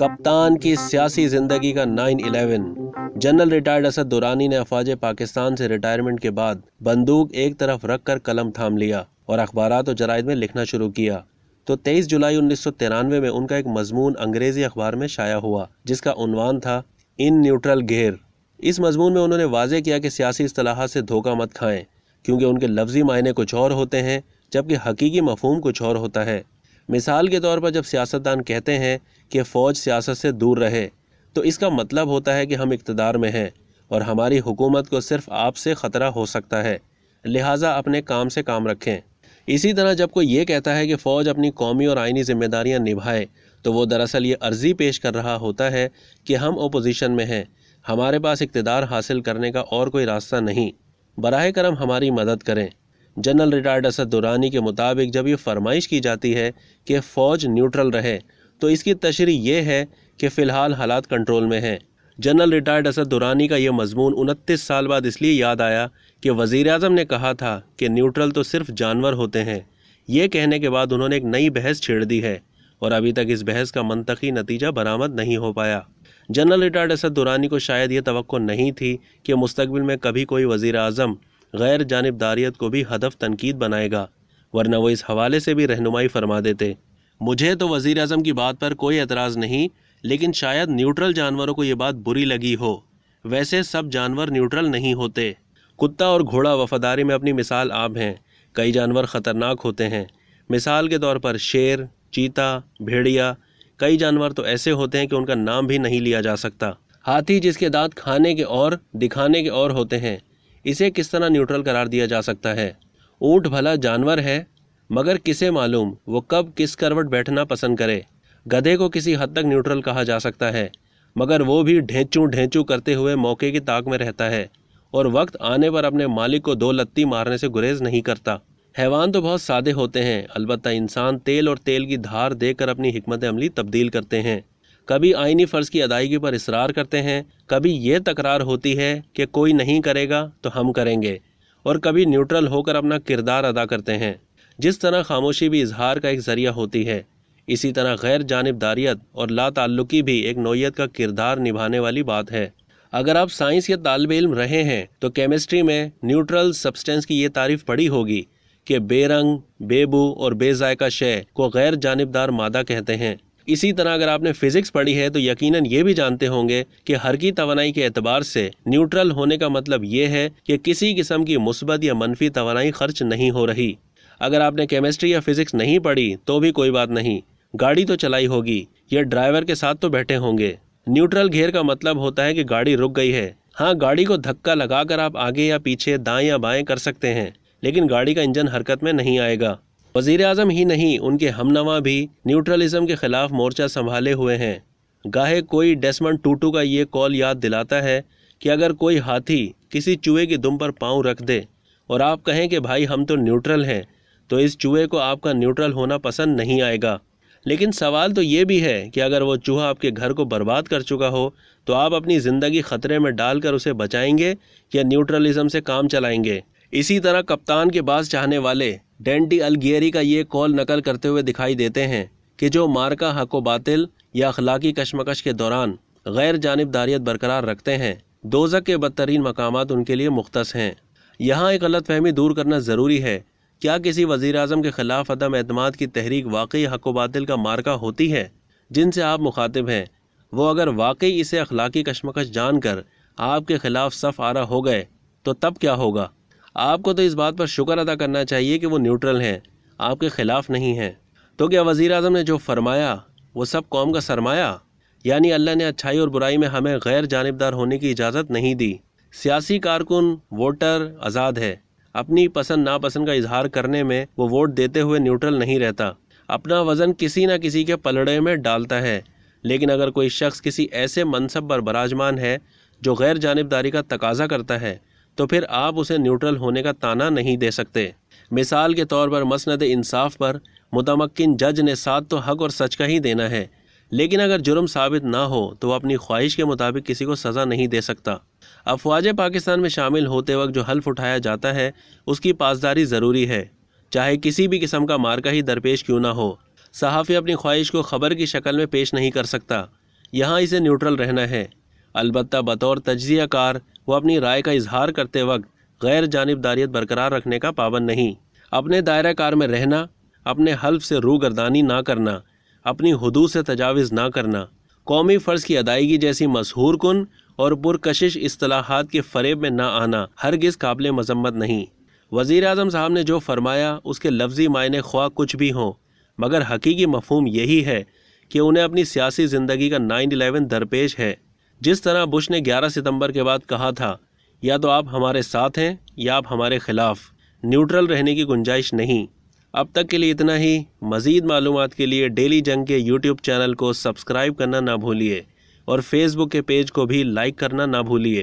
कप्तान की सियासी जिंदगी का 9/11 जनरल रिटायर्ड असद दुरानी ने अफवाज पाकिस्तान से रिटायरमेंट के बाद बंदूक एक तरफ रखकर कलम थाम लिया और अखबार और जराइद में लिखना शुरू किया तो 23 जुलाई उन्नीस में उनका एक मजमून अंग्रेज़ी अखबार में शाया हुआ जिसका उनवान था इन न्यूट्रल घेर इस मजमून में उन्होंने वाजे किया कि सियासी असलाहत से धोखा मत खाएं क्योंकि उनके लफ्जी मायने कुछ और होते हैं जबकि हकीकी मफहम कुछ और होता है मिसाल के तौर पर जब सियासतदान कहते हैं कि फ़ौज सियासत से दूर रहे तो इसका मतलब होता है कि हम इकतदार में हैं और हमारी हुकूमत को सिर्फ आपसे ख़तरा हो सकता है लिहाजा अपने काम से काम रखें इसी तरह जब कोई ये कहता है कि फ़ौज अपनी कौमी और आइनी जिम्मेदारियां निभाए तो वो दरअसल ये अर्ज़ी पेश कर रहा होता है कि हम अपोजिशन में हैं हमारे पास इकतदार हासिल करने का और कोई रास्ता नहीं बरह करम हमारी मदद करें जनरल रिटायर्ड असद दुरानी के मुताबिक जब ये फरमाइश की जाती है कि फ़ौज न्यूट्रल रहे तो इसकी तशरी ये है कि फ़िलहाल हालात कंट्रोल में हैं जनरल रिटायर्ड असद दुरानी का यह मजमून उनतीस साल बाद इसलिए याद आया कि वज़ी अजम ने कहा था कि न्यूट्रल तो सिर्फ जानवर होते हैं ये कहने के बाद उन्होंने एक नई बहस छेड़ दी है और अभी तक इस बहस का मनतकी नतीजा बरामद नहीं हो पाया जनरल रिटायर्ड असद दुरानी को शायद ये तो नहीं थी कि मुस्तबिल में कभी कोई वज़ी अजम गैर जानबदारीत को भी हदफ तनकीद बनाएगा वरना वो इस हवाले से भी रहनुमाई फरमा देते मुझे तो वज़ी अजम की बात पर कोई एतराज़ नहीं लेकिन शायद न्यूट्रल जानवरों को ये बात बुरी लगी हो वैसे सब जानवर न्यूट्रल नहीं होते कुत्ता और घोड़ा वफादारी में अपनी मिसाल आप हैं कई जानवर ख़तरनाक होते हैं मिसाल के तौर पर शेर चीता भेड़िया कई जानवर तो ऐसे होते हैं कि उनका नाम भी नहीं लिया जा सकता हाथी जिसके दांत खाने के और दिखाने के और होते हैं इसे किस तरह न्यूट्रल करार दिया जा सकता है ऊँट भला जानवर है मगर किसे मालूम वो कब किस करवट बैठना पसंद करे गधे को किसी हद तक न्यूट्रल कहा जा सकता है मगर वो भी ढेंचू ढेंचू करते हुए मौके की ताक में रहता है और वक्त आने पर अपने मालिक को दो लत्ती मारने से गुरेज नहीं करता हैवान तो बहुत सादे होते हैं अलबत्त इंसान तेल और तेल की धार देकर अपनी हमत अमली तब्दील करते हैं कभी आइनी फ़र्ज़ की अदायगी पर इसरार करते हैं कभी ये तकरार होती है कि कोई नहीं करेगा तो हम करेंगे और कभी न्यूट्रल होकर अपना किरदार अदा करते हैं जिस तरह खामोशी भी इजहार का एक ज़रिया होती है इसी तरह गैर जानबदारीत और लाताल्लुकी भी एक नोयत का किरदार निभाने वाली बात है अगर आप साइंस या तालब इल्म रहे हैं तो केमिस्ट्री में न्यूट्रल सब्सटेंस की ये तारीफ पड़ी होगी कि बेरंग बेबू और बेजायका शय को गैर जानबदार मादा कहते हैं इसी तरह अगर आपने फिज़िक्स पढ़ी है तो यकीनन ये भी जानते होंगे कि हर की तोानाई के अतबार से न्यूट्रल होने का मतलब ये है कि किसी किस्म की मुस्बत या मनफी तो खर्च नहीं हो रही अगर आपने केमिस्ट्री या फिज़िक्स नहीं पढ़ी तो भी कोई बात नहीं गाड़ी तो चलाई होगी या ड्राइवर के साथ तो बैठे होंगे न्यूट्रल घेर का मतलब होता है कि गाड़ी रुक गई है हाँ गाड़ी को धक्का लगाकर आप आगे या पीछे दाएं या बाएं कर सकते हैं लेकिन गाड़ी का इंजन हरकत में नहीं आएगा वजीर अजम ही नहीं उनके हमनवा भी न्यूट्रलिज्म के खिलाफ मोर्चा संभाले हुए हैं गाहे कोई डेस्मन टूटू का ये कॉल याद दिलाता है कि अगर कोई हाथी किसी चूहे की दुम पर पाँव रख दे और आप कहें कि भाई हम तो न्यूट्रल हैं तो इस चूहे को आपका न्यूट्रल होना पसंद नहीं आएगा लेकिन सवाल तो ये भी है कि अगर वो चूहा आपके घर को बर्बाद कर चुका हो तो आप अपनी ज़िंदगी ख़तरे में डालकर उसे बचाएंगे या न्यूट्रलिज़म से काम चलाएंगे इसी तरह कप्तान के पास चाहने वाले डेंटी अलगियरी का ये कॉल नकल करते हुए दिखाई देते हैं कि जो मार्का हक बातिल या अखलाकी कशमकश के दौरान गैर जानबदारियत बरकरार रखते हैं दोजक के बदतरीन मकाम उनके लिए मुख्त हैं यहाँ एक गलत फहमी दूर करना ज़रूरी है क्या किसी वज़ी अजम के ख़िलाफ़ अदम अहतमाद की तहरीक वाकई हक बातिल का मार्का होती है जिनसे आप मुखातिब हैं वो अगर वाकई इसे अखलाकी कशमकश जानकर आपके ख़िलाफ़ सफ़ आरा हो गए तो तब क्या होगा आपको तो इस बात पर शुक्र अदा करना चाहिए कि वो न्यूट्रल हैं आपके ख़िलाफ़ नहीं हैं तो क्या वज़ी अजम ने जो फरमाया वो सब कौम का सरमाया यानी अल्लाह ने अच्छाई और बुराई में हमें गैर जानबदार होने की इजाज़त नहीं दी सियासी कारकुन वोटर आज़ाद है अपनी पसंद नापसंद का इजहार करने में वो वोट देते हुए न्यूट्रल नहीं रहता अपना वज़न किसी न किसी के पलड़े में डालता है लेकिन अगर कोई शख्स किसी ऐसे मनसब पर बराजमान है जो गैर जानबदारी का तकाजा करता है तो फिर आप उसे न्यूट्रल होने का ताना नहीं दे सकते मिसाल के तौर पर मसंद इंसाफ पर मुतमक्न जज ने साथ तो हक और सच का ही देना है लेकिन अगर जुर्म साबित ना हो तो वह अपनी ख्वाहिश के मुताबिक किसी को सज़ा नहीं दे सकता अफवाज पाकिस्तान में शामिल होते वक्त जो हल्फ उठाया जाता है उसकी पासदारी ज़रूरी है चाहे किसी भी किस्म का मार्का ही दरपेश क्यों ना हो सहाफ़ी अपनी ख्वाहिश को ख़बर की शक्ल में पेश नहीं कर सकता यहाँ इसे न्यूट्रल रहना है अलबत् बतौर तजिया कार वो अपनी राय का इजहार करते वक्त गैर जानबदारीत बरकरार रखने का पाबंद नहीं अपने दायरा कार में रहना अपने हल्फ से गर्दानी ना करना अपनी हदू से तजावज़ ना करना कौमी फ़र्ज़ की अदायगी जैसी मशहूर कन और पुरकशिश असलाहत के फरेब में ना आना हरगज़ काबिल मजम्मत नहीं वज़ी अजम साहब ने जो फरमाया उसके लफ्ज़ी मायने ख्वा कुछ भी हों मगर हकीकी मफहम यही है कि उन्हें अपनी सियासी ज़िंदगी का नाइन एलेवन दरपेश है जिस तरह बुश ने 11 सितंबर के बाद कहा था या तो आप हमारे साथ हैं या आप हमारे ख़िलाफ़ न्यूट्रल रहने की गुंजाइश नहीं अब तक के लिए इतना ही मज़ीद मालूम के लिए डेली जंग के यूट्यूब चैनल को सब्सक्राइब करना ना भूलिए और फेसबुक के पेज को भी लाइक करना ना भूलिए